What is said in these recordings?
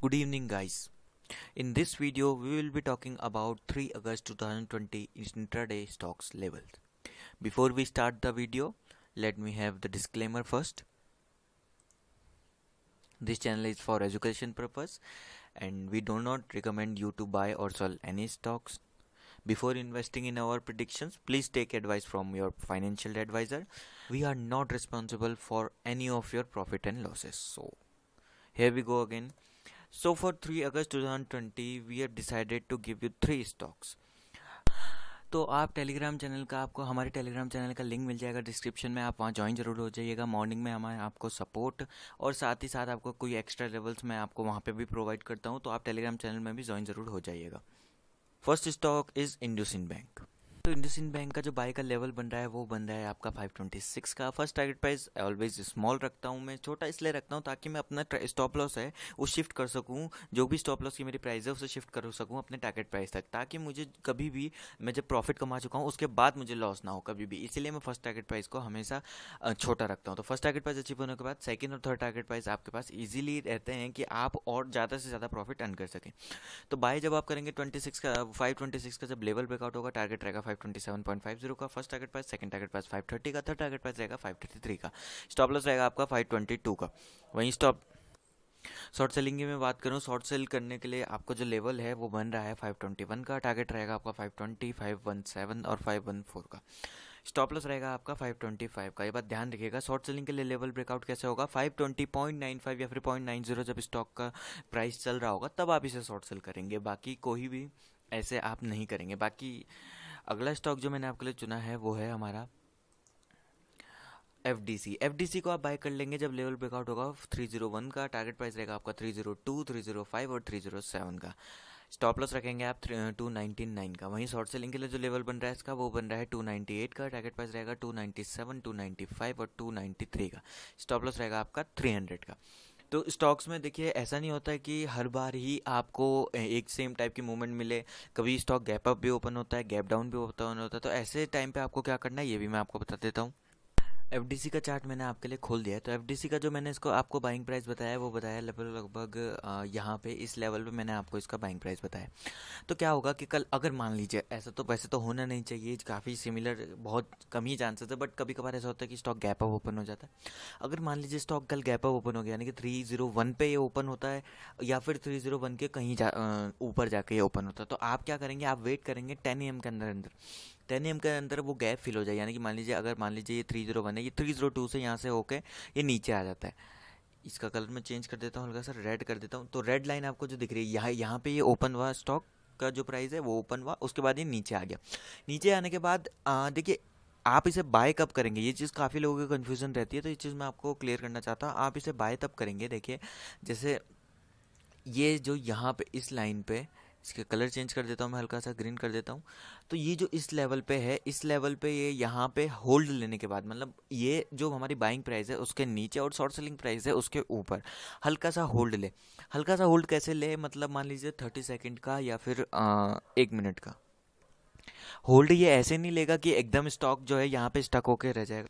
good evening guys in this video we will be talking about 3 august 2020 intraday stocks levels before we start the video let me have the disclaimer first this channel is for education purpose and we do not recommend you to buy or sell any stocks before investing in our predictions please take advice from your financial advisor we are not responsible for any of your profit and losses so here we go again so for three August twenty we have decided to give you three stocks तो आप Telegram channel का आपको हमारे Telegram channel का link मिल जाएगा description में आप वहाँ ज्वाइन जरूर हो जाइएगा मॉर्निंग में हमारे आपको सपोर्ट और साथ ही साथ आपको कोई एक्स्ट्रा लेवल्स मैं आपको वहाँ पे भी प्रोवाइड करता हूँ तो आप टेलीग्राम चैनल में भी ज्वाइन जरूर हो जाइएगा first stock is IndusInd bank तो इंडसिन बैंक का जो बाय का लेवल बन रहा है वो बन रहा है आपका 526 का first target price always small रखता हूँ मैं छोटा इसलिए रखता हूँ ताकि मैं अपना स्टॉप लॉस है वो शिफ्ट कर सकूँ जो भी स्टॉप लॉस की मेरी प्राइस है उसे शिफ्ट कर सकूँ अपने टारगेट प्राइस तक ताकि मुझे कभी भी मैं जब प्रॉफिट कमा चुका हूँ उसके बाद मुझे लॉस ना हो कभी भी इसीलिए मैं फर्स्ट टारगेट प्राइस को हमेशा छोटा रखता हूँ तो फर्स्ट टारगेट प्राइस अचीव होने के बाद सेकेंड और थर्ड टारगेट प्राइस आपके पास ईजिली रहते हैं कि आप और ज़्यादा से ज़्यादा प्रॉफिट अर्न कर सकें तो बाय जब आप करेंगे ट्वेंटी का फाइव का जब लेवल ब्रेकआउट होगा टारगेट रहेगा फाइव 527.50 का first target price second target price 530 का थर्ड टारगेट प्राइस रहेगा 533 का स्टॉप लॉस रहेगा आपका 522 का वहीं स्टॉप शॉर्ट सेलिंग की मैं बात करूँ शॉर्ट सेल करने के लिए आपको जो लेवल है वो बन रहा है 521 का टारगेट रहेगा आपका 520, 517 और 514 का स्टॉप लॉस रहेगा आपका 525 का ये बात ध्यान रखिएगा शॉर्ट सेलिंग के लिए लेवल ब्रेकआउट कैसे होगा 520.95 या फिर 0.90 जब स्टॉक का प्राइस चल रहा होगा तब आप इसे शॉर्ट सेल करेंगे बाकी कोई भी ऐसे आप नहीं करेंगे बाकी अगला स्टॉक जो मैंने आपके लिए चुना है वो है हमारा F D C F D C को आप बाय कर लेंगे जब लेवल ब्रेकआउट होगा थ्री जीरो वन का टारगेट प्राइस रहेगा आपका three zero two three zero five और थ्री जीरो सेवन का स्टॉप लॉस रखेंगे आप टू नाइनटी नाइन का वहीं शॉर्ट सेलिंग के लिए जो लेवल बन रहा है इसका वो बन रहा है टू नाइन्टी एट का टारगेट प्राइस रहेगा two ninety seven two ninety five और टू नाइन्टी थ्री का स्टॉप लॉस रहेगा आपका थ्री हंड्रेड का तो स्टॉक्स में देखिए ऐसा नहीं होता है कि हर बार ही आपको एक सेम टाइप की मूवमेंट मिले कभी स्टॉक गैप अप भी ओपन होता है गैप डाउन भी ओपन होता है तो ऐसे टाइम पर आपको क्या करना है ये भी मैं आपको बता देता हूँ एफ का चार्ट मैंने आपके लिए खोल दिया है तो एफ का जो मैंने इसको आपको बाइंग प्राइस बताया है वो बताया लगभग लगभग यहाँ पे इस लेवल पे मैंने आपको इसका बाइंग प्राइस बताया तो क्या होगा कि कल अगर मान लीजिए ऐसा तो वैसे तो होना नहीं चाहिए काफ़ी सिमिलर बहुत कम ही चांसेस है बट कभी कभार ऐसा होता है कि स्टॉक गैप अप ओपन हो जाता है अगर मान लीजिए स्टॉक कल गैप अप ओपन हो गया यानी कि थ्री जीरो वन पे ये ओपन होता है या फिर थ्री जीरो वन के कहीं जा ऊपर जाके ये ओपन होता है तो आप क्या करेंगे आप वेट करेंगे टेन ए एम के अंदर अंदर टेन एम के अंदर वो गैप फिल हो जाए यानी कि मान लीजिए अगर मान लीजिए ये थ्री जीरो वन है ये थ्री जीरो टू से यहाँ से होके ये नीचे आ जाता है इसका कलर मैं चेंज कर देता हूँ हल्का सा रेड कर देता हूँ तो रेड लाइन आपको जो दिख रही है यहाँ यहाँ पर ये ओपन हुआ स्टॉक का जो प्राइस है वो ओपन हुआ उसके बाद ये नीचे आ गया नीचे आने के बाद देखिए आप इसे बाय कब करेंगे ये चीज़ काफ़ी लोगों की कन्फ्यूज़न रहती है तो ये चीज़ मैं आपको क्लियर करना चाहता हूँ आप इसे बाय तब करेंगे देखिए जैसे ये जो यहाँ पे इस लाइन पे इसके कलर चेंज कर देता हूँ मैं हल्का सा ग्रीन कर देता हूँ तो ये जो इस लेवल पे है इस लेवल पे ये यहाँ पे होल्ड लेने के बाद मतलब ये जो हमारी बाइंग प्राइस है उसके नीचे और शॉर्ट सेलिंग प्राइस है उसके ऊपर हल्का सा होल्ड ले हल्का सा होल्ड कैसे ले मतलब मान लीजिए थर्टी सेकेंड का या फिर आ, एक मिनट का होल्ड ये ऐसे नहीं लेगा कि एकदम स्टॉक जो है यहाँ पे स्टक होकर रह जाएगा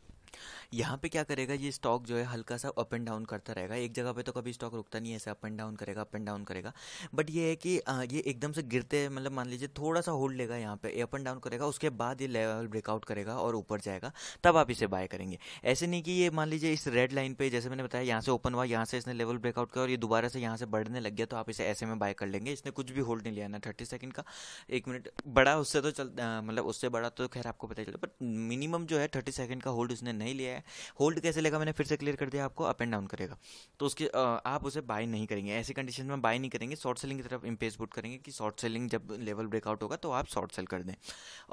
यहाँ पे क्या करेगा ये स्टॉक जो है हल्का सा अप एंड डाउन करता रहेगा एक जगह पे तो कभी स्टॉक रुकता नहीं है ऐसा अप एंड डाउन करेगा अप एंड डाउन करेगा बट ये है कि आ, ये एकदम से गिरते मतलब मान लीजिए थोड़ा सा होल्ड लेगा यहाँ पे अप एंड डाउन करेगा उसके बाद ये लेवल ब्रेकआउट करेगा और ऊपर जाएगा तब आप इसे बाय करेंगे ऐसे नहीं कि ये मान लीजिए इस रेड लाइन पर जैसे मैंने बताया यहाँ से ओपन हुआ यहाँ से इसने लेवल ब्रेकआउट किया और ये दोबारा से यहाँ से बढ़ने लग गया तो आप इसे ऐसे में बाय कर लेंगे इसने कुछ भी होल्ड नहीं लिया ना थर्टी सेकेंड का एक मिनट बड़ा उससे तो चल मतलब उससे बड़ा तो खैर आपको पता चलता बट मिनिमम जो है थर्टी सेकेंड का होल्ड उसने नहीं लिया है है होल्ड कैसे लेगा मैंने फिर से क्लियर कर दिया आपको अप एंड डाउन करेगा तो उसके आप उसे बाय नहीं करेंगे ऐसी कंडीशन में बाय नहीं करेंगे शॉर्ट सेलिंग की तरफ इम्पेज बुट करेंगे कि शॉर्ट सेलिंग जब लेवल ब्रेकआउट होगा तो आप शॉर्ट सेल कर दें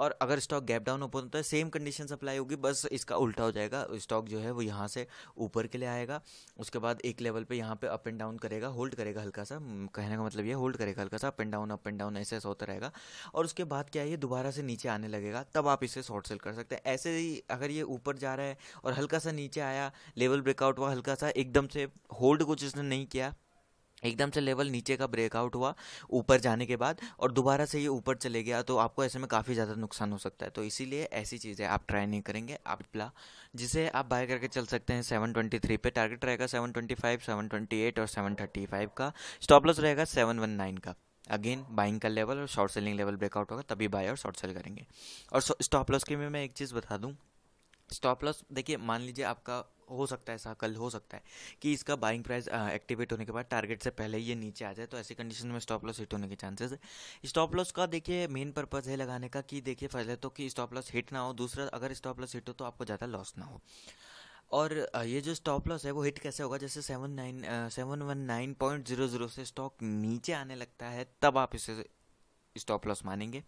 और अगर स्टॉक गैप डाउन ओपन होता है सेम कंडीशन अप्लाई होगी बस इसका उल्टा हो जाएगा स्टॉक जो है वो यहाँ से ऊपर के लिए आएगा उसके बाद एक लेवल पर यहाँ पर अप एंड डाउन करेगा होल्ड करेगा हल्का सा कहने का मतलब ये होल्ड करेगा हल्का सा up and down up and down ऐसे ऐसा होता रहेगा और उसके बाद क्या है ये दोबारा से नीचे आने लगेगा तब आप इसे शॉर्ट सेल कर सकते हैं ऐसे ही अगर ये ऊपर जा रहा है और हल्का सा नीचे आया लेवल ब्रेकआउट हुआ हल्का सा एकदम से होल्ड कुछ इसने नहीं किया एकदम से लेवल नीचे का ब्रेकआउट हुआ ऊपर जाने के बाद और दोबारा से ये ऊपर चले गया तो आपको ऐसे में काफ़ी ज़्यादा नुकसान हो सकता है तो इसीलिए ऐसी चीज़ें आप ट्राई नहीं करेंगे आप प्ला जिसे आप बाय करके चल सकते हैं 723 पे टारगेट रहेगा 725, 728 और 735 का स्टॉप लॉस रहेगा 719 का अगेन बाइंग का लेवल और शॉर्ट सेलिंग लेवल ब्रेकआउट होगा तभी बाय और शॉर्ट सेल करेंगे और स्टॉप लॉस के में मैं एक चीज़ बता दूँ स्टॉप लॉस देखिए मान लीजिए आपका हो सकता है ऐसा कल हो सकता है कि इसका बाइंग प्राइस एक्टिवेट होने के बाद टारगेट से पहले ये नीचे आ जाए तो ऐसी कंडीशन में स्टॉप लॉस हिट होने के चांसेस है स्टॉप लॉस का देखिए मेन पर्पज़ है लगाने का कि देखिए पहले तो कि स्टॉप लॉस हिट ना हो दूसरा अगर स्टॉप लॉस हिट हो तो आपको ज़्यादा लॉस ना हो और ये जो स्टॉप लॉस है वो हिट कैसे होगा जैसे seven nine seven one nine point zero zero से स्टॉक नीचे आने लगता है तब आप इसे स्टॉप लॉस मानेंगे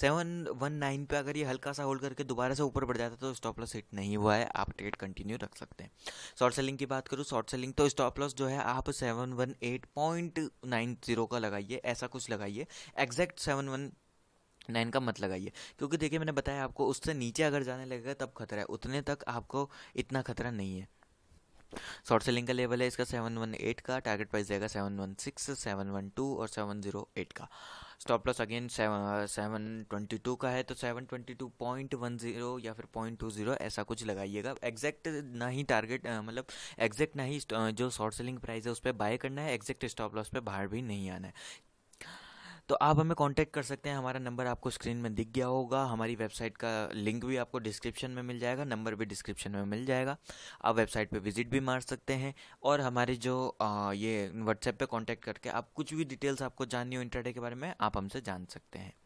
सेवन वन नाइन पर अगर ये हल्का सा होल्ड करके दोबारा से ऊपर बढ़ जाता है तो स्टॉप लॉस हिट नहीं हुआ है आप ट्रेड कंटिन्यू रख सकते हैं शॉर्ट सेलिंग की बात करूँ शॉर्ट सेलिंग तो स्टॉप लॉस जो है आप seven one eight point nine zero का लगाइए ऐसा कुछ लगाइए एग्जैक्ट सेवन वन नाइन का मत लगाइए क्योंकि देखिए मैंने बताया आपको उससे नीचे अगर जाने लगेगा तब खतरा है उतने तक आपको इतना खतरा नहीं है शॉर्ट सेलिंग का लेवल है इसका सेवन वन एट का टारगेट प्राइस रहेगा वन टू और सेवन जीरो एट का stop loss again seven twenty two का है तो seven twenty two point one zero या फिर पॉइंट टू जीरो ऐसा कुछ लगाइएगा एग्जैक्ट ना ही टारगेट मतलब एग्जैक्ट ना ही जो शॉर्ट सेलिंग प्राइस है उस पर बाय करना है एग्जैक्ट स्टॉप लॉस पर बाहर भी नहीं आना है तो आप हमें कांटेक्ट कर सकते हैं हमारा नंबर आपको स्क्रीन में दिख गया होगा हमारी वेबसाइट का लिंक भी आपको डिस्क्रिप्शन में मिल जाएगा नंबर भी डिस्क्रिप्शन में मिल जाएगा आप वेबसाइट पर विजिट भी मार सकते हैं और हमारे जो आ, ये व्हाट्सएप पर कॉन्टैक्ट करके आप कुछ भी डिटेल्स आपको जाननी हो इंटरडे के बारे में आप हमसे जान सकते हैं